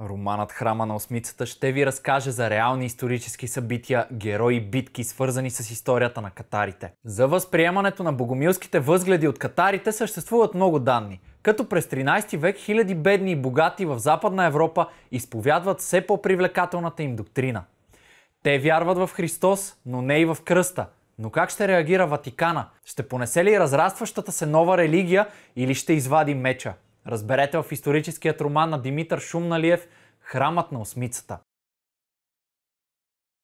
Романът Храма на осмицата ще ви разкаже за реални исторически събития, герои и битки, свързани с историята на катарите. За възприемането на богомилските възгледи от катарите съществуват много данни, като през 13 век хиляди бедни и богати в Западна Европа изповядват все по-привлекателната им доктрина. Те вярват в Христос, но не и в кръста. Но как ще реагира Ватикана? Ще понесе ли разрастващата се нова религия или ще извади меча? Разберете в историческият роман на Димитър Шумналиев Храмът на осмицата.